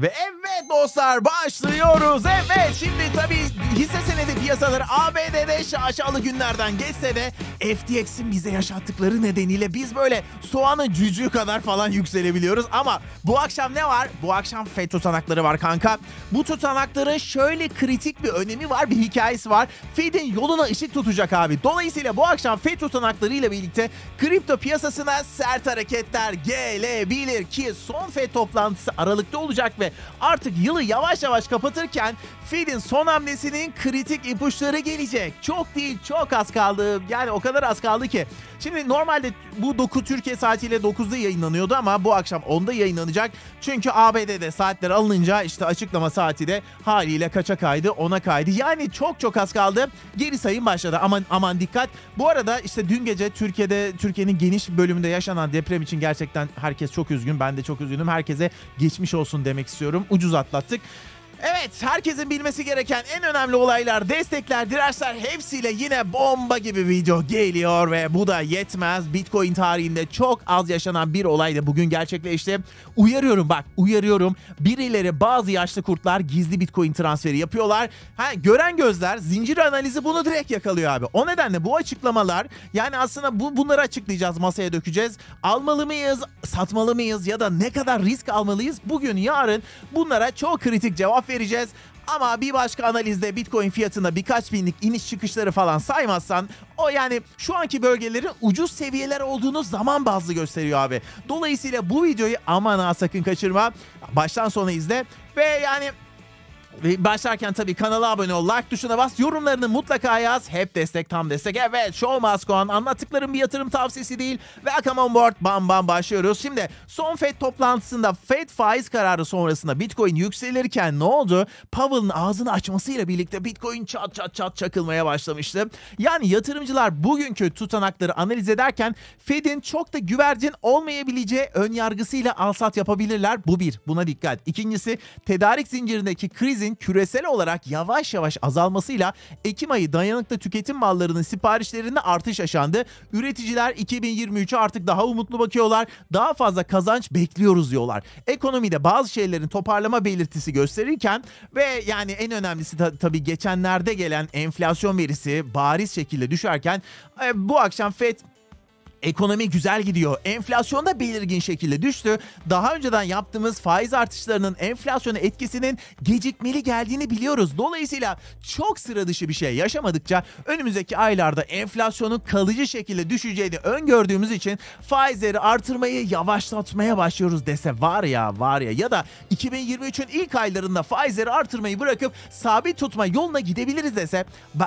Ve evet dostlar başlıyoruz. Evet şimdi tabii hisse senedi piyasaları ABD'de şaşalı günlerden geçse de FTX'in bize yaşattıkları nedeniyle biz böyle soğanın cücüğü kadar falan yükselebiliyoruz. Ama bu akşam ne var? Bu akşam FED tutanakları var kanka. Bu tutanakların şöyle kritik bir önemi var, bir hikayesi var. Fed'in yoluna ışık tutacak abi. Dolayısıyla bu akşam FED tutanakları ile birlikte kripto piyasasına sert hareketler gelebilir ki son FED toplantısı Aralık'ta olacak ve artık yılı yavaş yavaş kapatırken Fed'in son hamlesini Bugünün kritik ipuçları gelecek. Çok değil çok az kaldı. Yani o kadar az kaldı ki. Şimdi normalde bu 9 Türkiye saatiyle 9'da yayınlanıyordu ama bu akşam 10'da yayınlanacak. Çünkü ABD'de saatler alınınca işte açıklama saati de haliyle kaça kaydı ona kaydı. Yani çok çok az kaldı. Geri sayım başladı. Aman aman dikkat. Bu arada işte dün gece Türkiye'de Türkiye'nin geniş bölümünde yaşanan deprem için gerçekten herkes çok üzgün. Ben de çok üzgünüm. Herkese geçmiş olsun demek istiyorum. Ucuz atlattık. Evet herkesin bilmesi gereken en önemli olaylar, destekler, dirençler hepsiyle yine bomba gibi video geliyor ve bu da yetmez. Bitcoin tarihinde çok az yaşanan bir olay da bugün gerçekleşti. Uyarıyorum bak uyarıyorum birileri bazı yaşlı kurtlar gizli Bitcoin transferi yapıyorlar. Ha, gören gözler zincir analizi bunu direkt yakalıyor abi. O nedenle bu açıklamalar yani aslında bu bunları açıklayacağız masaya dökeceğiz. Almalı mıyız, satmalı mıyız ya da ne kadar risk almalıyız? Bugün yarın bunlara çok kritik cevap vereceğiz. Ama bir başka analizde Bitcoin fiyatında birkaç binlik iniş çıkışları falan saymazsan o yani şu anki bölgelerin ucuz seviyeler olduğunu zaman bazlı gösteriyor abi. Dolayısıyla bu videoyu aman ha sakın kaçırma. Baştan sona izle ve yani başlarken tabii kanala abone ol, like tuşuna bas, yorumlarını mutlaka yaz. Hep destek, tam destek. Evet, Show Must Go On. Anlattıklarım bir yatırım tavsiyesi değil. Ve Akam On Board bam bam başlıyoruz. Şimdi son FED toplantısında FED faiz kararı sonrasında Bitcoin yükselirken ne oldu? Powell'ın ağzını açmasıyla birlikte Bitcoin çat çat çat çakılmaya başlamıştı. Yani yatırımcılar bugünkü tutanakları analiz ederken FED'in çok da güvercin olmayabileceği ön yargısıyla alsat yapabilirler. Bu bir. Buna dikkat. İkincisi tedarik zincirindeki kriz dövizin küresel olarak yavaş yavaş azalmasıyla Ekim ayı dayanıklı tüketim mallarının siparişlerinde artış yaşandı. Üreticiler 2023'e artık daha umutlu bakıyorlar. Daha fazla kazanç bekliyoruz diyorlar. Ekonomide bazı şeylerin toparlama belirtisi gösterirken ve yani en önemlisi ta tabii geçenlerde gelen enflasyon verisi bariz şekilde düşerken e, bu akşam FED Ekonomi güzel gidiyor. Enflasyon da belirgin şekilde düştü. Daha önceden yaptığımız faiz artışlarının enflasyona etkisinin gecikmeli geldiğini biliyoruz. Dolayısıyla çok sıra dışı bir şey yaşamadıkça önümüzdeki aylarda enflasyonun kalıcı şekilde düşeceğini öngördüğümüz için faizleri artırmayı yavaşlatmaya başlıyoruz dese var ya var ya ya da 2023'ün ilk aylarında faizleri artırmayı bırakıp sabit tutma yoluna gidebiliriz dese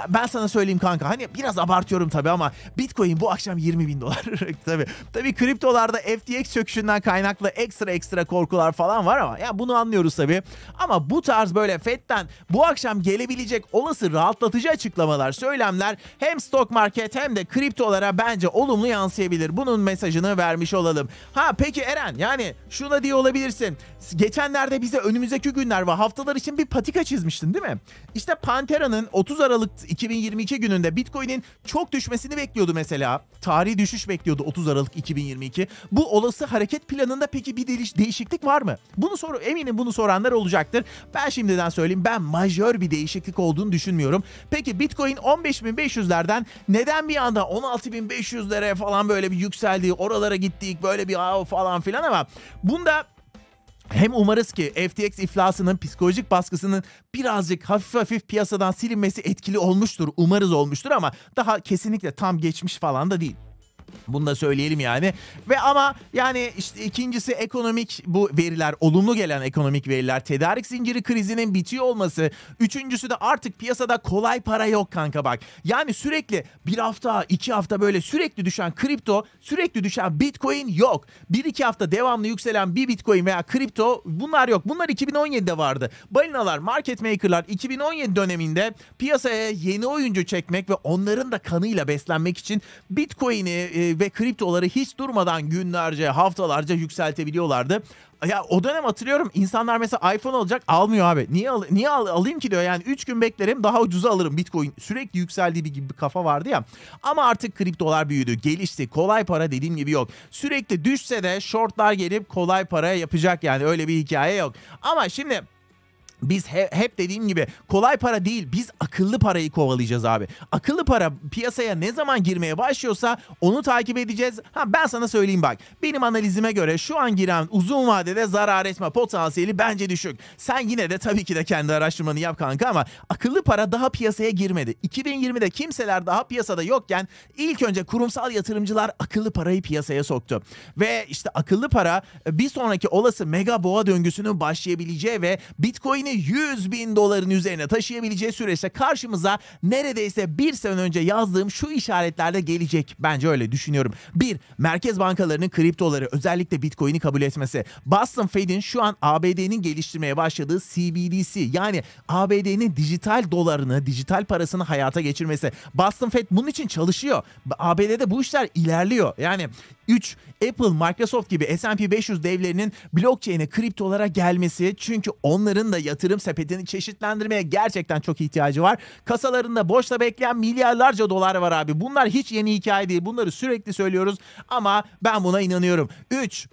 ben sana söyleyeyim kanka hani biraz abartıyorum tabii ama Bitcoin bu akşam 20 bin dolar. tabii. Tabii kriptolarda FTX çöküşünden kaynaklı ekstra ekstra korkular falan var ama ya bunu anlıyoruz tabii. Ama bu tarz böyle FED'den bu akşam gelebilecek olası rahatlatıcı açıklamalar, söylemler hem stok market hem de kriptolara bence olumlu yansıyabilir. Bunun mesajını vermiş olalım. Ha peki Eren yani şuna diye olabilirsin. Geçenlerde bize önümüzdeki günler ve haftalar için bir patika çizmiştin değil mi? İşte Pantera'nın 30 Aralık 2022 gününde Bitcoin'in çok düşmesini bekliyordu mesela. Tarihi düşüş bekliyordu bekliyordu 30 Aralık 2022. Bu olası hareket planında peki bir değişiklik var mı? Bunu soru eminim bunu soranlar olacaktır. Ben şimdiden söyleyeyim ben majör bir değişiklik olduğunu düşünmüyorum. Peki Bitcoin 15.500'lerden neden bir anda 16.500'lere falan böyle bir yükseldi, oralara gittik böyle bir falan filan ama bunda hem umarız ki FTX iflasının psikolojik baskısının birazcık hafif hafif piyasadan silinmesi etkili olmuştur. Umarız olmuştur ama daha kesinlikle tam geçmiş falan da değil. Bunu da söyleyelim yani. Ve ama yani işte ikincisi ekonomik bu veriler, olumlu gelen ekonomik veriler, tedarik zinciri krizinin bitiyor olması. Üçüncüsü de artık piyasada kolay para yok kanka bak. Yani sürekli bir hafta, iki hafta böyle sürekli düşen kripto, sürekli düşen bitcoin yok. Bir iki hafta devamlı yükselen bir bitcoin veya kripto bunlar yok. Bunlar 2017'de vardı. Balinalar, market makerlar 2017 döneminde piyasaya yeni oyuncu çekmek ve onların da kanıyla beslenmek için bitcoin'i e, ve kriptoları hiç durmadan günlerce, haftalarca yükseltebiliyorlardı. Ya o dönem hatırlıyorum insanlar mesela iPhone alacak almıyor abi. Niye al niye al alayım ki diyor yani 3 gün beklerim daha ucuza alırım Bitcoin. Sürekli yükseldiği bir gibi bir kafa vardı ya. Ama artık kriptolar büyüdü, gelişti. Kolay para dediğim gibi yok. Sürekli düşse de shortlar gelip kolay paraya yapacak yani öyle bir hikaye yok. Ama şimdi biz he, hep dediğim gibi kolay para değil biz akıllı parayı kovalayacağız abi. Akıllı para piyasaya ne zaman girmeye başlıyorsa onu takip edeceğiz. Ha ben sana söyleyeyim bak benim analizime göre şu an giren uzun vadede zarar etme potansiyeli bence düşük. Sen yine de tabii ki de kendi araştırmanı yap kanka ama akıllı para daha piyasaya girmedi. 2020'de kimseler daha piyasada yokken ilk önce kurumsal yatırımcılar akıllı parayı piyasaya soktu. Ve işte akıllı para bir sonraki olası mega boğa döngüsünün başlayabileceği ve bitcoin değerini 100 bin doların üzerine taşıyabileceği süreçte karşımıza neredeyse bir sene önce yazdığım şu işaretlerde gelecek. Bence öyle düşünüyorum. 1. Merkez bankalarının kriptoları özellikle Bitcoin'i kabul etmesi. Boston Fed'in şu an ABD'nin geliştirmeye başladığı CBDC yani ABD'nin dijital dolarını, dijital parasını hayata geçirmesi. Boston Fed bunun için çalışıyor. ABD'de bu işler ilerliyor. Yani 3. Apple, Microsoft gibi S&P 500 devlerinin blockchain'e, kripto olarak gelmesi. Çünkü onların da yatırım sepetini çeşitlendirmeye gerçekten çok ihtiyacı var. Kasalarında boşta bekleyen milyarlarca dolar var abi. Bunlar hiç yeni hikaye değil. Bunları sürekli söylüyoruz ama ben buna inanıyorum. 3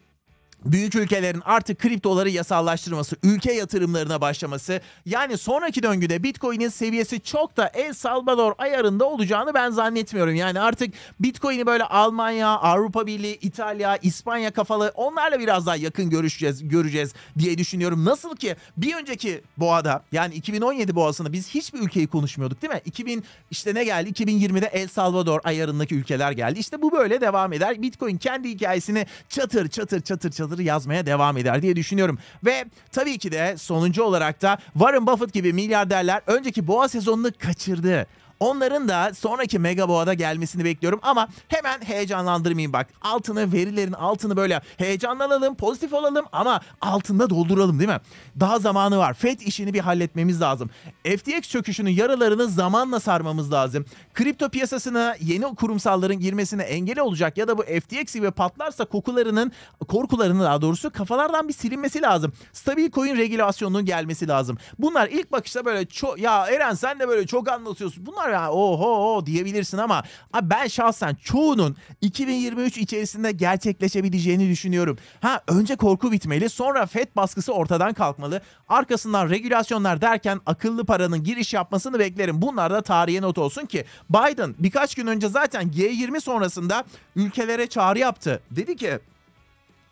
büyük ülkelerin artık kriptoları yasallaştırması, ülke yatırımlarına başlaması yani sonraki döngüde Bitcoin'in seviyesi çok da El Salvador ayarında olacağını ben zannetmiyorum. Yani artık Bitcoin'i böyle Almanya, Avrupa Birliği, İtalya, İspanya kafalı onlarla biraz daha yakın görüşeceğiz, göreceğiz diye düşünüyorum. Nasıl ki bir önceki boğada yani 2017 boğasında biz hiçbir ülkeyi konuşmuyorduk değil mi? 2000 işte ne geldi? 2020'de El Salvador ayarındaki ülkeler geldi. İşte bu böyle devam eder. Bitcoin kendi hikayesini çatır çatır çatır çatır yazarları yazmaya devam eder diye düşünüyorum. Ve tabii ki de sonuncu olarak da Warren Buffett gibi milyarderler önceki boğa sezonunu kaçırdı. Onların da sonraki Mega Boğa'da gelmesini bekliyorum ama hemen heyecanlandırmayayım bak. Altını verilerin altını böyle heyecanlanalım, pozitif olalım ama altında dolduralım değil mi? Daha zamanı var. FED işini bir halletmemiz lazım. FTX çöküşünün yaralarını zamanla sarmamız lazım. Kripto piyasasına yeni kurumsalların girmesine engel olacak ya da bu FTX gibi patlarsa kokularının, korkularının daha doğrusu kafalardan bir silinmesi lazım. Stabil coin regülasyonunun gelmesi lazım. Bunlar ilk bakışta böyle çok ya Eren sen de böyle çok anlatıyorsun. Bunlar yani oho diyebilirsin ama abi ben şahsen çoğunun 2023 içerisinde gerçekleşebileceğini düşünüyorum. Ha önce korku bitmeli sonra FED baskısı ortadan kalkmalı. Arkasından regülasyonlar derken akıllı paranın giriş yapmasını beklerim. Bunlar da tarihe not olsun ki Biden birkaç gün önce zaten G20 sonrasında ülkelere çağrı yaptı. Dedi ki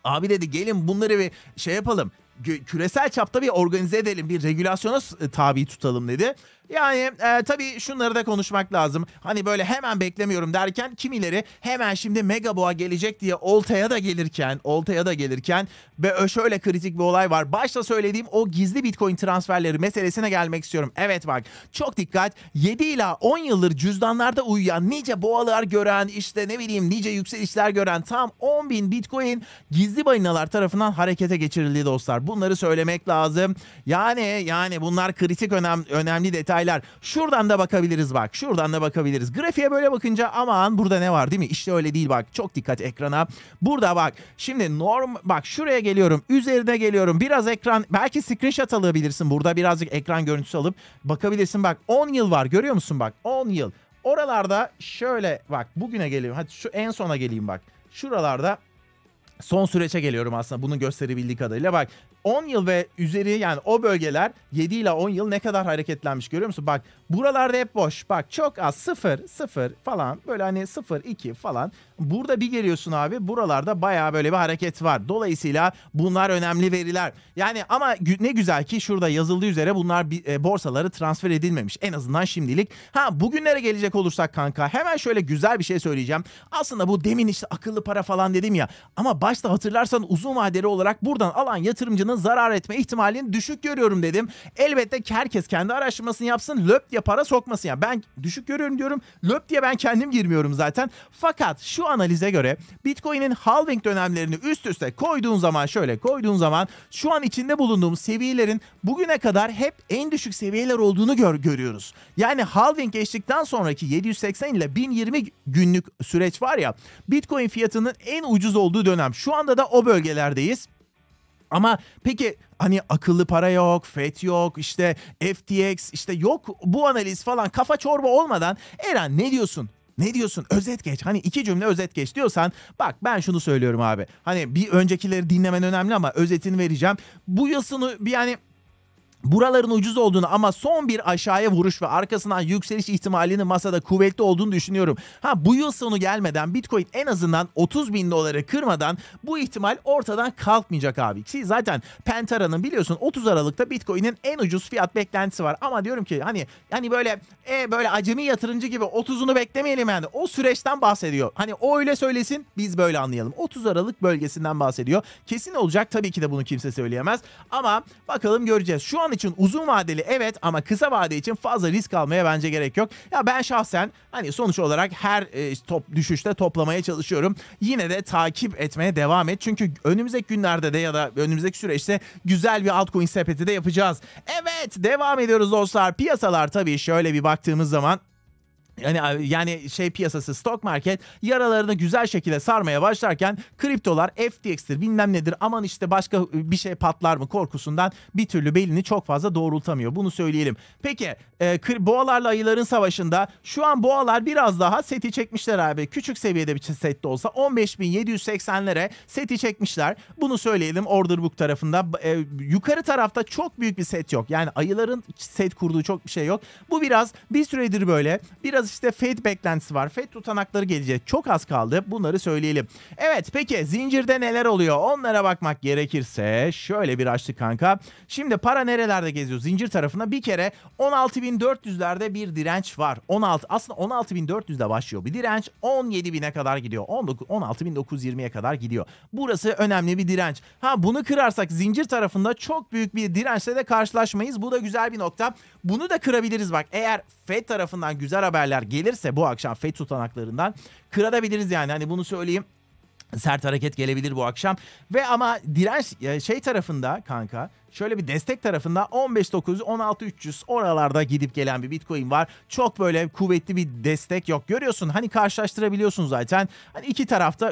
abi dedi gelin bunları bir şey yapalım küresel çapta bir organize edelim, bir regülasyona tabi tutalım dedi. Yani e, tabii şunları da konuşmak lazım. Hani böyle hemen beklemiyorum derken kimileri hemen şimdi Mega Boğa gelecek diye oltaya da gelirken, oltaya da gelirken ve şöyle kritik bir olay var. Başta söylediğim o gizli Bitcoin transferleri meselesine gelmek istiyorum. Evet bak çok dikkat. 7 ila 10 yıldır cüzdanlarda uyuyan nice boğalar gören işte ne bileyim nice yükselişler gören tam 10 bin Bitcoin gizli balinalar tarafından harekete geçirildi dostlar. Bunları söylemek lazım. Yani yani bunlar kritik önem, önemli detay detaylar. Şuradan da bakabiliriz bak. Şuradan da bakabiliriz. Grafiğe böyle bakınca aman burada ne var değil mi? İşte öyle değil bak. Çok dikkat ekrana. Burada bak. Şimdi norm bak şuraya geliyorum. Üzerine geliyorum. Biraz ekran belki screenshot alabilirsin. Burada birazcık ekran görüntüsü alıp bakabilirsin. Bak 10 yıl var. Görüyor musun bak? 10 yıl. Oralarda şöyle bak bugüne geliyorum. Hadi şu en sona geleyim bak. Şuralarda son sürece geliyorum aslında bunu gösterebildiği kadarıyla. Bak 10 yıl ve üzeri yani o bölgeler 7 ile 10 yıl ne kadar hareketlenmiş görüyor musun? Bak buralarda hep boş. Bak çok az 0 0 falan böyle hani 0 2 falan. Burada bir geliyorsun abi buralarda baya böyle bir hareket var. Dolayısıyla bunlar önemli veriler. Yani ama ne güzel ki şurada yazıldığı üzere bunlar e, borsaları transfer edilmemiş. En azından şimdilik. Ha bugünlere gelecek olursak kanka hemen şöyle güzel bir şey söyleyeceğim. Aslında bu demin işte akıllı para falan dedim ya. Ama başta hatırlarsan uzun vadeli olarak buradan alan yatırımcının sağlığını zarar etme ihtimalini düşük görüyorum dedim. Elbette ki herkes kendi araştırmasını yapsın löp diye para sokmasın. Yani ben düşük görüyorum diyorum löp diye ben kendim girmiyorum zaten. Fakat şu analize göre Bitcoin'in halving dönemlerini üst üste koyduğun zaman şöyle koyduğun zaman şu an içinde bulunduğum seviyelerin bugüne kadar hep en düşük seviyeler olduğunu gör görüyoruz. Yani halving geçtikten sonraki 780 ile 1020 günlük süreç var ya Bitcoin fiyatının en ucuz olduğu dönem. Şu anda da o bölgelerdeyiz. Ama peki hani akıllı para yok, FET yok, işte FTX işte yok bu analiz falan kafa çorba olmadan Eren ne diyorsun? Ne diyorsun? Özet geç. Hani iki cümle özet geç diyorsan bak ben şunu söylüyorum abi. Hani bir öncekileri dinlemen önemli ama özetini vereceğim. Bu yıl bir yani Buraların ucuz olduğunu ama son bir aşağıya vuruş ve arkasından yükseliş ihtimalinin masada kuvvetli olduğunu düşünüyorum. Ha bu yıl sonu gelmeden Bitcoin en azından 30 bin doları kırmadan bu ihtimal ortadan kalkmayacak abi. Ki zaten Pentara'nın biliyorsun 30 Aralık'ta Bitcoin'in en ucuz fiyat beklentisi var. Ama diyorum ki hani hani böyle e, böyle acemi yatırımcı gibi 30'unu beklemeyelim yani. O süreçten bahsediyor. Hani o öyle söylesin biz böyle anlayalım. 30 Aralık bölgesinden bahsediyor. Kesin olacak tabii ki de bunu kimse söyleyemez. Ama bakalım göreceğiz. Şu an onun için uzun vadeli evet ama kısa vade için fazla risk almaya bence gerek yok. Ya ben şahsen hani sonuç olarak her e, top düşüşte toplamaya çalışıyorum. Yine de takip etmeye devam et. Çünkü önümüzdeki günlerde de ya da önümüzdeki süreçte güzel bir altcoin sepeti de yapacağız. Evet devam ediyoruz dostlar. Piyasalar tabii şöyle bir baktığımız zaman yani yani şey piyasası stok market yaralarını güzel şekilde sarmaya başlarken kriptolar FTX'tir bilmem nedir aman işte başka ıı, bir şey patlar mı korkusundan bir türlü belini çok fazla doğrultamıyor. Bunu söyleyelim. Peki e, boğalarla ayıların savaşında şu an boğalar biraz daha seti çekmişler abi. Küçük seviyede bir set de olsa 15.780'lere seti çekmişler. Bunu söyleyelim order book tarafında. E, yukarı tarafta çok büyük bir set yok. Yani ayıların set kurduğu çok bir şey yok. Bu biraz bir süredir böyle biraz işte fed beklentisi var. fed tutanakları gelecek. Çok az kaldı. Bunları söyleyelim. Evet peki zincirde neler oluyor? Onlara bakmak gerekirse şöyle bir açtık kanka. Şimdi para nerelerde geziyor? Zincir tarafında bir kere 16.400'lerde bir direnç var. 16 aslında 16.400'de başlıyor. Bir direnç 17.000'e kadar gidiyor. 16.920'ye kadar gidiyor. Burası önemli bir direnç. Ha bunu kırarsak zincir tarafında çok büyük bir dirençle de karşılaşmayız. Bu da güzel bir nokta. Bunu da kırabiliriz bak. Eğer Fed tarafından güzel haberler haberler gelirse bu akşam FED tutanaklarından kırabiliriz yani. Hani bunu söyleyeyim sert hareket gelebilir bu akşam. Ve ama direnç e, şey tarafında kanka şöyle bir destek tarafında 15.900 16.300 oralarda gidip gelen bir Bitcoin var. Çok böyle kuvvetli bir destek yok. Görüyorsun hani karşılaştırabiliyorsun zaten. Hani iki tarafta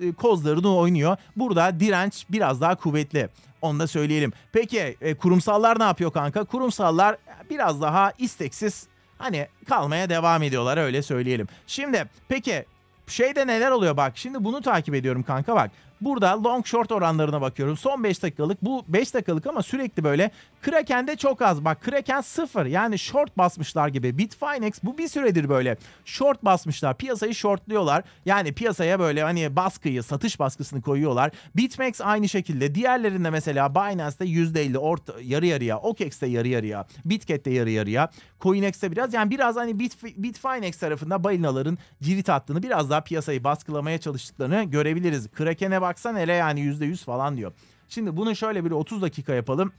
e, kozlarını oynuyor. Burada direnç biraz daha kuvvetli. Onu da söyleyelim. Peki e, kurumsallar ne yapıyor kanka? Kurumsallar biraz daha isteksiz hani kalmaya devam ediyorlar öyle söyleyelim. Şimdi peki şeyde neler oluyor bak şimdi bunu takip ediyorum kanka bak. Burada long short oranlarına bakıyorum. Son 5 dakikalık bu 5 dakikalık ama sürekli böyle de çok az bak Kraken sıfır yani short basmışlar gibi. Bitfinex bu bir süredir böyle short basmışlar piyasayı shortluyorlar. Yani piyasaya böyle hani baskıyı satış baskısını koyuyorlar. Bitmax aynı şekilde diğerlerinde mesela Binance'de %50 orta, yarı yarıya OKEX'te yarı yarıya Bitket'te yarı yarıya CoinEx'te biraz yani biraz hani Bit, Bitfinex tarafında balinaların cirit attığını biraz daha piyasayı baskılamaya çalıştıklarını görebiliriz. Kraken'e baksan hele yani %100 falan diyor. Şimdi bunu şöyle bir 30 dakika yapalım.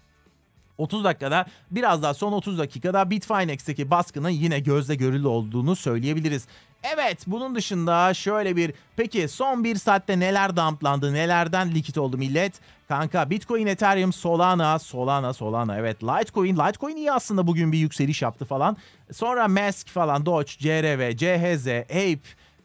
30 dakikada biraz daha son 30 dakikada Bitfinex'teki baskının yine gözle görülü olduğunu söyleyebiliriz. Evet bunun dışında şöyle bir peki son bir saatte neler dumplandı nelerden likit oldu millet? Kanka Bitcoin, Ethereum, Solana, Solana, Solana evet Litecoin. Litecoin iyi aslında bugün bir yükseliş yaptı falan. Sonra Mask falan, Doge, CRV, CHZ, Ape,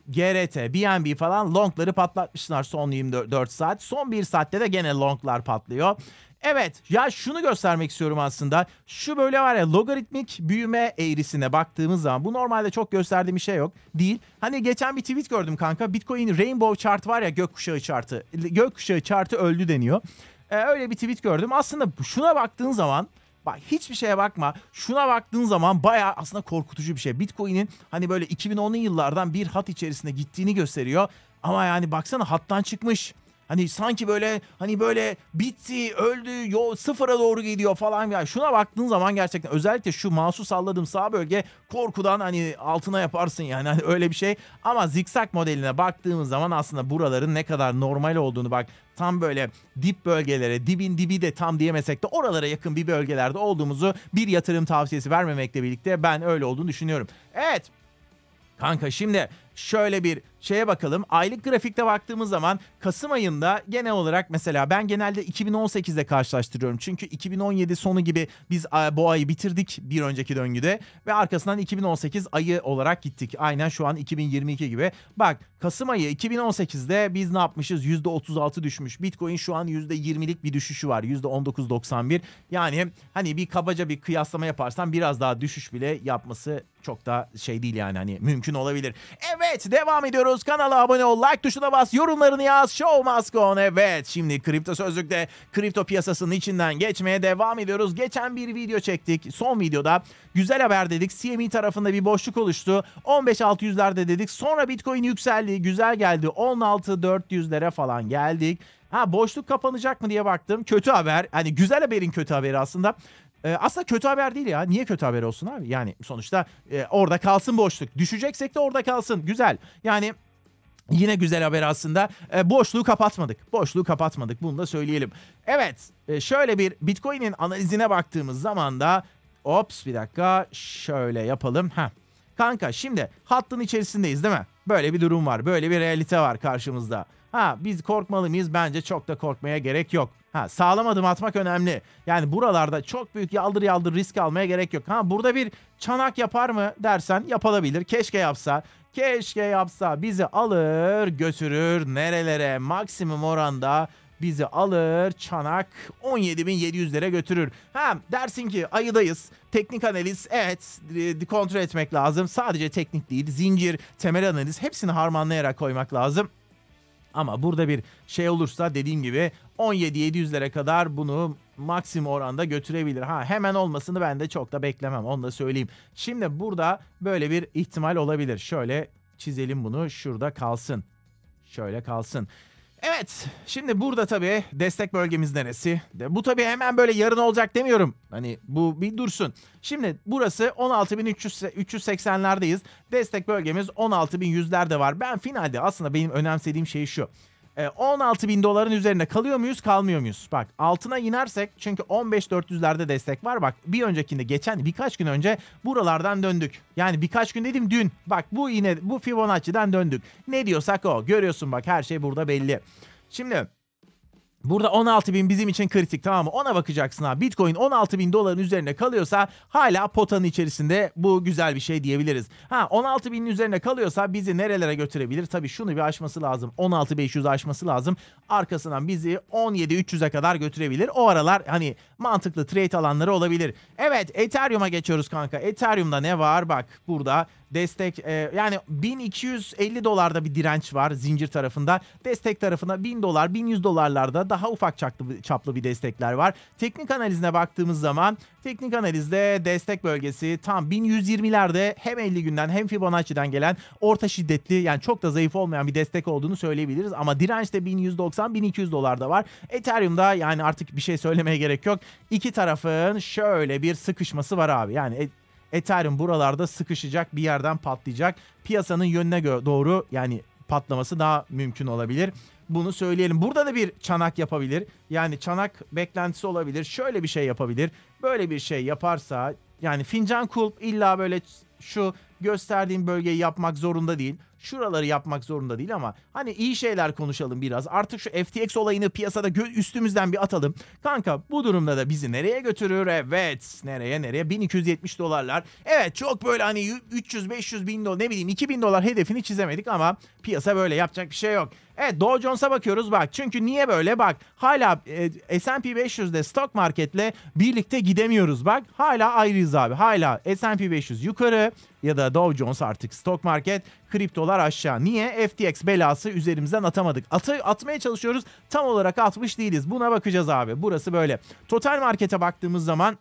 GRT, BNB falan longları patlatmışlar son 24 saat. Son bir saatte de gene longlar patlıyor. Evet ya şunu göstermek istiyorum aslında. Şu böyle var ya logaritmik büyüme eğrisine baktığımız zaman bu normalde çok gösterdiğim bir şey yok. Değil. Hani geçen bir tweet gördüm kanka. Bitcoin Rainbow Chart var ya gökkuşağı chartı. Gökkuşağı chartı öldü deniyor. Ee, öyle bir tweet gördüm. Aslında şuna baktığın zaman Bak hiçbir şeye bakma. Şuna baktığın zaman baya aslında korkutucu bir şey. Bitcoin'in hani böyle 2010'lu yıllardan bir hat içerisinde gittiğini gösteriyor. Ama yani baksana hattan çıkmış. Hani sanki böyle hani böyle bitti, öldü, yol sıfıra doğru gidiyor falan. Yani şuna baktığın zaman gerçekten özellikle şu mahsus salladığım sağ bölge korkudan hani altına yaparsın yani hani öyle bir şey. Ama zikzak modeline baktığımız zaman aslında buraların ne kadar normal olduğunu bak tam böyle dip bölgelere dibin dibi de tam diyemesek de oralara yakın bir bölgelerde olduğumuzu bir yatırım tavsiyesi vermemekle birlikte ben öyle olduğunu düşünüyorum. Evet Kanka şimdi şöyle bir şeye bakalım. Aylık grafikte baktığımız zaman Kasım ayında genel olarak mesela ben genelde 2018'de karşılaştırıyorum. Çünkü 2017 sonu gibi biz bu ayı bitirdik bir önceki döngüde ve arkasından 2018 ayı olarak gittik. Aynen şu an 2022 gibi. Bak Kasım ayı 2018'de biz ne yapmışız? %36 düşmüş. Bitcoin şu an %20'lik bir düşüşü var. %19.91. Yani hani bir kabaca bir kıyaslama yaparsan biraz daha düşüş bile yapması çok da şey değil yani hani mümkün olabilir. Evet devam ediyoruz ediyoruz. Kanala abone ol, like tuşuna bas, yorumlarını yaz. Show must go on. Evet şimdi kripto sözlükte kripto piyasasının içinden geçmeye devam ediyoruz. Geçen bir video çektik. Son videoda güzel haber dedik. CME tarafında bir boşluk oluştu. 15.600'lerde dedik. Sonra Bitcoin yükseldi. Güzel geldi. 16.400'lere falan geldik. Ha boşluk kapanacak mı diye baktım. Kötü haber. Hani güzel haberin kötü haberi aslında. Ee, aslında kötü haber değil ya. Niye kötü haber olsun abi? Yani sonuçta e, orada kalsın boşluk. Düşeceksek de orada kalsın. Güzel. Yani Yine güzel haber aslında. E, boşluğu kapatmadık. Boşluğu kapatmadık. Bunu da söyleyelim. Evet, e, şöyle bir Bitcoin'in analizine baktığımız zaman da ops bir dakika şöyle yapalım. Ha. Kanka şimdi hattın içerisindeyiz değil mi? Böyle bir durum var. Böyle bir realite var karşımızda. Ha biz korkmalı mıyız? Bence çok da korkmaya gerek yok. Ha sağlam adım atmak önemli. Yani buralarda çok büyük yaldır yaldır risk almaya gerek yok. Ha burada bir çanak yapar mı dersen yapılabilir. Keşke yapsa. Keşke yapsa bizi alır götürür nerelere maksimum oranda bizi alır çanak 17.700'lere götürür. Hem dersin ki ayıdayız. Teknik analiz evet kontrol etmek lazım. Sadece teknik değil zincir, temel analiz hepsini harmanlayarak koymak lazım. Ama burada bir şey olursa dediğim gibi 17.700'lere kadar bunu maksimum oranda götürebilir. Ha hemen olmasını ben de çok da beklemem onu da söyleyeyim. Şimdi burada böyle bir ihtimal olabilir. Şöyle çizelim bunu şurada kalsın. Şöyle kalsın. Evet şimdi burada tabii destek bölgemiz neresi? De, bu tabii hemen böyle yarın olacak demiyorum. Hani bu bir dursun. Şimdi burası 16.380'lerdeyiz. Destek bölgemiz 16.100'lerde var. Ben finalde aslında benim önemsediğim şey şu. 16 ee, bin doların üzerine kalıyor muyuz kalmıyor muyuz? Bak altına inersek çünkü 15-400'lerde destek var. Bak bir öncekinde geçen birkaç gün önce buralardan döndük. Yani birkaç gün dedim dün. Bak bu yine bu Fibonacci'den döndük. Ne diyorsak o. Görüyorsun bak her şey burada belli. Şimdi Burada 16 bin bizim için kritik tamam mı? Ona bakacaksın ha. Bitcoin 16 bin doların üzerine kalıyorsa hala potanın içerisinde bu güzel bir şey diyebiliriz. Ha 16 binin üzerine kalıyorsa bizi nerelere götürebilir? Tabii şunu bir aşması lazım. 16 500 aşması lazım. Arkasından bizi 17 300'e kadar götürebilir. O aralar hani mantıklı trade alanları olabilir. Evet Ethereum'a geçiyoruz kanka. Ethereum'da ne var? Bak burada destek e, yani 1250 dolarda bir direnç var zincir tarafında. Destek tarafında 1000 dolar 1100 dolarlarda daha ufak çaplı, bir destekler var. Teknik analizine baktığımız zaman teknik analizde destek bölgesi tam 1120'lerde hem 50 günden hem Fibonacci'den gelen orta şiddetli yani çok da zayıf olmayan bir destek olduğunu söyleyebiliriz. Ama direnç de 1190-1200 dolarda var. Ethereum'da yani artık bir şey söylemeye gerek yok. İki tarafın şöyle bir sıkışması var abi. Yani Ethereum buralarda sıkışacak bir yerden patlayacak. Piyasanın yönüne doğru yani patlaması daha mümkün olabilir. Bunu söyleyelim. Burada da bir çanak yapabilir. Yani çanak beklentisi olabilir. Şöyle bir şey yapabilir. Böyle bir şey yaparsa yani fincan kulp illa böyle şu gösterdiğim bölgeyi yapmak zorunda değil. Şuraları yapmak zorunda değil ama hani iyi şeyler konuşalım biraz. Artık şu FTX olayını piyasada üstümüzden bir atalım. Kanka bu durumda da bizi nereye götürür? Evet nereye nereye 1270 dolarlar. Evet çok böyle hani 300-500 bin dolar ne bileyim 2000 dolar hedefini çizemedik ama piyasa böyle yapacak bir şey yok. Evet Dow Jones'a bakıyoruz bak. Çünkü niye böyle bak. Hala e, S&P 500'de stock marketle birlikte gidemiyoruz bak. Hala ayrıyız abi. Hala S&P 500 yukarı. Ya da Dow Jones artık stok market. Kriptolar aşağı. Niye? FTX belası üzerimizden atamadık. Atı, atmaya çalışıyoruz. Tam olarak atmış değiliz. Buna bakacağız abi. Burası böyle. Total markete baktığımız zaman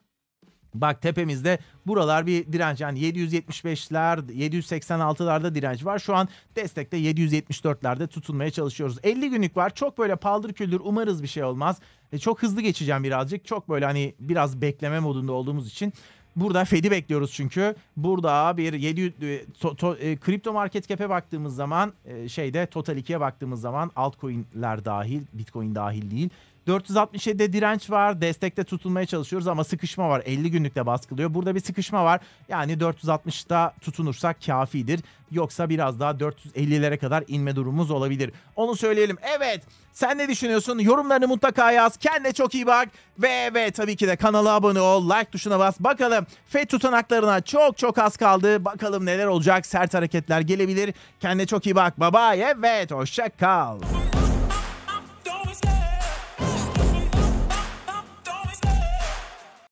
Bak tepemizde buralar bir direnç yani 775'ler 786'larda direnç var. Şu an destekte 774'lerde tutunmaya çalışıyoruz. 50 günlük var çok böyle paldır küldür umarız bir şey olmaz. E, çok hızlı geçeceğim birazcık çok böyle hani biraz bekleme modunda olduğumuz için. Burada Fed'i bekliyoruz çünkü. Burada bir 700 e, to, to, e, kripto market cap'e baktığımız zaman e, şeyde total 2'ye baktığımız zaman altcoin'ler dahil, Bitcoin dahil değil. 467'de direnç var. Destekte tutulmaya çalışıyoruz ama sıkışma var. 50 günlükte baskılıyor. Burada bir sıkışma var. Yani 460'da tutunursak kafidir. Yoksa biraz daha 450'lere kadar inme durumumuz olabilir. Onu söyleyelim. Evet sen ne düşünüyorsun? Yorumlarını mutlaka yaz. Kendine çok iyi bak. Ve ve tabii ki de kanala abone ol. Like tuşuna bas. Bakalım FED tutanaklarına çok çok az kaldı. Bakalım neler olacak. Sert hareketler gelebilir. Kendine çok iyi bak. Bye bye. Evet hoşça kal.